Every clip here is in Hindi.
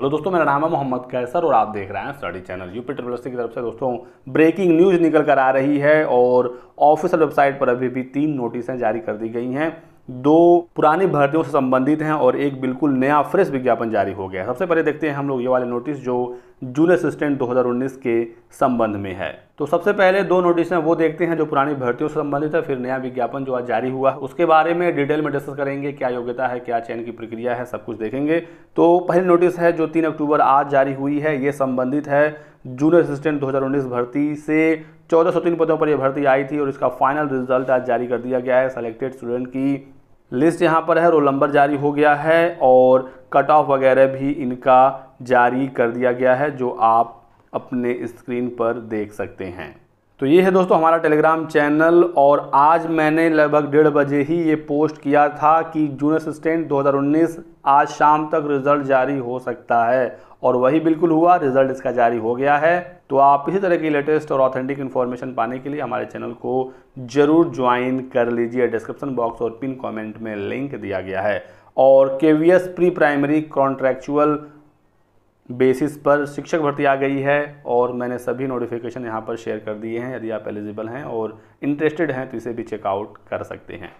हेलो दोस्तों मेरा नाम है मोहम्मद कैसर और आप देख रहे हैं स्टडी चैनल यूपी ट्रिपल की तरफ से दोस्तों ब्रेकिंग न्यूज़ निकल कर आ रही है और ऑफिशियल वेबसाइट पर अभी भी तीन नोटिसें जारी कर दी गई हैं दो पुरानी भर्तियों से संबंधित हैं और एक बिल्कुल नया फ्रेश विज्ञापन जारी हो गया है सबसे पहले देखते हैं हम लोग ये वाले नोटिस जो जूनियर असिस्टेंट 2019 के संबंध में है तो सबसे पहले दो नोटिस हैं वो देखते हैं जो पुरानी भर्तियों से संबंधित है फिर नया विज्ञापन जो आज जारी हुआ उसके बारे में डिटेल में डिस्कस करेंगे क्या योग्यता है क्या चयन की प्रक्रिया है सब कुछ देखेंगे तो पहली नोटिस है जो तीन अक्टूबर आज जारी हुई है ये संबंधित है जूनियर असिस्टेंट 2019 भर्ती से चौदह सौ तीन पदों पर यह भर्ती आई थी और इसका फाइनल रिजल्ट आज जारी कर दिया गया है सेलेक्टेड स्टूडेंट की लिस्ट यहाँ पर है रोल नंबर जारी हो गया है और कट ऑफ वगैरह भी इनका जारी कर दिया गया है जो आप अपने स्क्रीन पर देख सकते हैं तो ये है दोस्तों हमारा टेलीग्राम चैनल और आज मैंने लगभग डेढ़ बजे ही ये पोस्ट किया था कि जून असिस्टेंट 2019 आज शाम तक रिज़ल्ट जारी हो सकता है और वही बिल्कुल हुआ रिज़ल्ट इसका जारी हो गया है तो आप इसी तरह की लेटेस्ट और ऑथेंटिक इन्फॉर्मेशन पाने के लिए हमारे चैनल को ज़रूर ज्वाइन कर लीजिए डिस्क्रिप्शन बॉक्स और पिन कॉमेंट में लिंक दिया गया है और K V S pre primary contractual basis पर शिक्षक भर्ती आ गई है और मैंने सभी नोटिफिकेशन यहाँ पर शेयर कर दिए हैं यदि आप एलिजिबल हैं और इंटरेस्टेड हैं तो इसे भी चेकआउट कर सकते हैं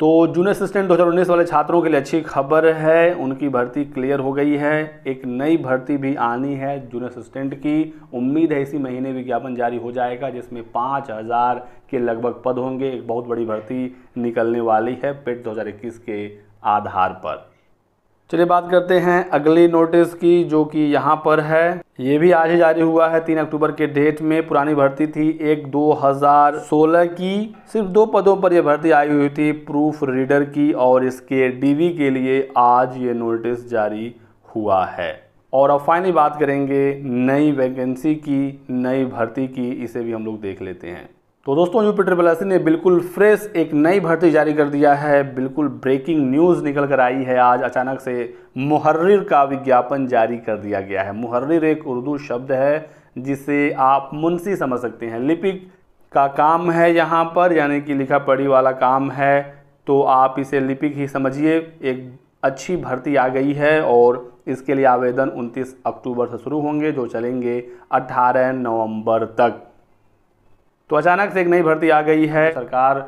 तो जूनियर असिस्टेंट 2019 वाले छात्रों के लिए अच्छी खबर है उनकी भर्ती क्लियर हो गई है एक नई भर्ती भी आनी है जूनियर असिस्टेंट की उम्मीद है इसी महीने विज्ञापन जारी हो जाएगा जिसमें पाँच हज़ार के लगभग पद होंगे एक बहुत बड़ी भर्ती निकलने वाली है पेट 2021 के आधार पर चलिए बात करते हैं अगली नोटिस की जो कि यहाँ पर है ये भी आज ही जारी हुआ है तीन अक्टूबर के डेट में पुरानी भर्ती थी एक दो हज़ार सोलह की सिर्फ दो पदों पर यह भर्ती आई हुई थी प्रूफ रीडर की और इसके डीवी के लिए आज ये नोटिस जारी हुआ है और अब फाइनली बात करेंगे नई वैकेंसी की नई भर्ती की इसे भी हम लोग देख लेते हैं तो दोस्तों जुपिटर ट्रिपल ने बिल्कुल फ्रेश एक नई भर्ती जारी कर दिया है बिल्कुल ब्रेकिंग न्यूज़ निकल कर आई है आज अचानक से मुहर्र का विज्ञापन जारी कर दिया गया है मुहर्र एक उर्दू शब्द है जिसे आप मुंशी समझ सकते हैं लिपिक का काम है यहाँ पर यानी कि लिखा पढ़ी वाला काम है तो आप इसे लिपिक ही समझिए एक अच्छी भर्ती आ गई है और इसके लिए आवेदन 29 अक्टूबर से शुरू होंगे जो चलेंगे 18 नवंबर तक तो अचानक से एक नई भर्ती आ गई है सरकार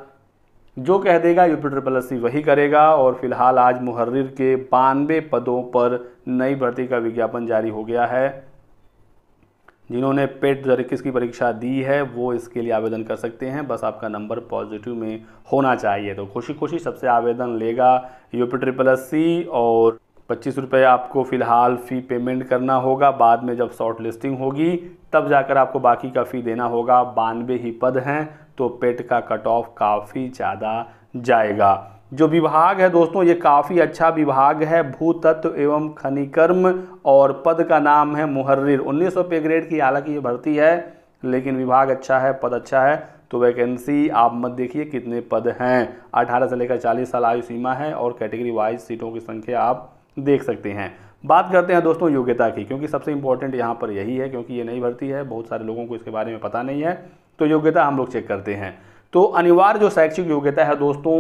जो कह देगा यूपी ट्रिपल एस वही करेगा और फिलहाल आज मुहर्र के बानवे पदों पर नई भर्ती का विज्ञापन जारी हो गया है जिन्होंने पेट दो की परीक्षा दी है वो इसके लिए आवेदन कर सकते हैं बस आपका नंबर पॉजिटिव में होना चाहिए तो खुशी खुशी सबसे आवेदन लेगा यूपी ट्रिपल एस और पच्चीस रुपये आपको फ़िलहाल फ़ी पेमेंट करना होगा बाद में जब शॉर्ट लिस्टिंग होगी तब जाकर आपको बाकी का फ़ी देना होगा बानवे ही पद हैं तो पेट का कट ऑफ काफ़ी ज़्यादा जाएगा जो विभाग है दोस्तों ये काफ़ी अच्छा विभाग है भूतत्व एवं खनिकर्म और पद का नाम है मुहर्रिर 1900 पे ग्रेड की हालांकि ये भर्ती है लेकिन विभाग अच्छा है पद अच्छा है तो वैकेंसी आप मत देखिए कितने पद हैं 18 से लेकर 40 साल आयु सीमा है और कैटेगरी वाइज सीटों की संख्या आप देख सकते हैं बात करते हैं दोस्तों योग्यता की क्योंकि सबसे इंपॉर्टेंट यहाँ पर यही है क्योंकि ये नई भर्ती है बहुत सारे लोगों को इसके बारे में पता नहीं है तो योग्यता हम लोग चेक करते हैं तो अनिवार्य जो शैक्षिक योग्यता है दोस्तों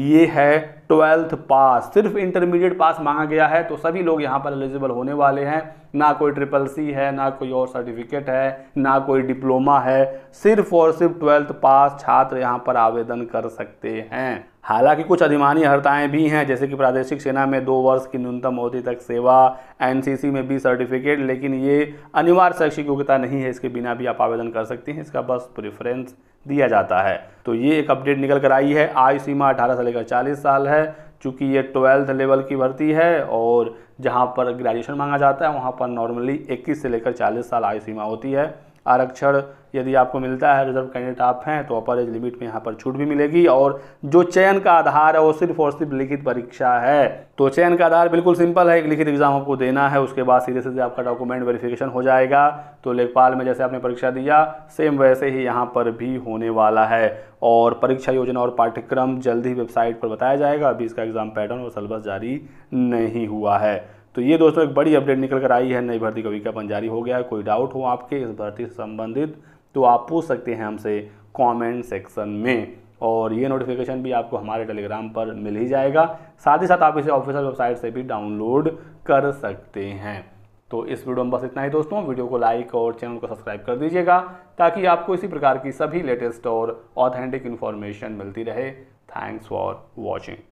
ये है ट्वेल्थ पास सिर्फ इंटरमीडिएट पास मांगा गया है तो सभी लोग यहाँ पर एलिजिबल होने वाले हैं ना कोई ट्रिपल सी है ना कोई और सर्टिफिकेट है ना कोई डिप्लोमा है सिर्फ और सिर्फ ट्वेल्थ पास छात्र यहाँ पर आवेदन कर सकते हैं हालांकि कुछ अधिमानी हड़ताएँ भी हैं जैसे कि प्रादेशिक सेना में दो वर्ष की न्यूनतम अवधि तक सेवा एनसीसी में भी सर्टिफिकेट लेकिन ये अनिवार्य शैक्षिक योग्यता नहीं है इसके बिना भी आप आवेदन कर सकते हैं इसका बस प्रेफरेंस दिया जाता है तो ये एक अपडेट निकल कर आई है आयु सीमा अठारह से लेकर चालीस साल है चूँकि ये ट्वेल्थ लेवल की भर्ती है और जहाँ पर ग्रेजुएशन मांगा जाता है वहाँ पर नॉर्मली इक्कीस से लेकर चालीस साल आयु सीमा होती है आरक्षण यदि आपको मिलता है रिजर्व कैंडिडेट आप हैं तो अपर एज लिमिट में यहाँ पर छूट भी मिलेगी और जो चयन का आधार है वो सिर्फ और सिर्फ लिखित परीक्षा है तो चयन का आधार बिल्कुल सिंपल है एक लिखित एग्जाम आपको देना है उसके बाद सीधे सीधे आपका डॉक्यूमेंट वेरिफिकेशन हो जाएगा तो लेखपाल में जैसे आपने परीक्षा दिया सेम वैसे ही यहाँ पर भी होने वाला है और परीक्षा योजना और पाठ्यक्रम जल्द ही वेबसाइट पर बताया जाएगा अभी इसका एग्ज़ाम पैटर्न और सलेबस जारी नहीं हुआ है तो ये दोस्तों एक बड़ी अपडेट निकल कर आई है नई भर्ती का विज्ञापन जारी हो गया है कोई डाउट हो आपके इस भर्ती से संबंधित तो आप पूछ सकते हैं हमसे कमेंट सेक्शन में और ये नोटिफिकेशन भी आपको हमारे टेलीग्राम पर मिल ही जाएगा साथ ही साथ आप इसे ऑफिशियल वेबसाइट से भी डाउनलोड कर सकते हैं तो इस वीडियो में बस इतना ही दोस्तों वीडियो को लाइक और चैनल को सब्सक्राइब कर दीजिएगा ताकि आपको इसी प्रकार की सभी लेटेस्ट और ऑथेंटिक इन्फॉर्मेशन मिलती रहे थैंक्स फॉर वॉचिंग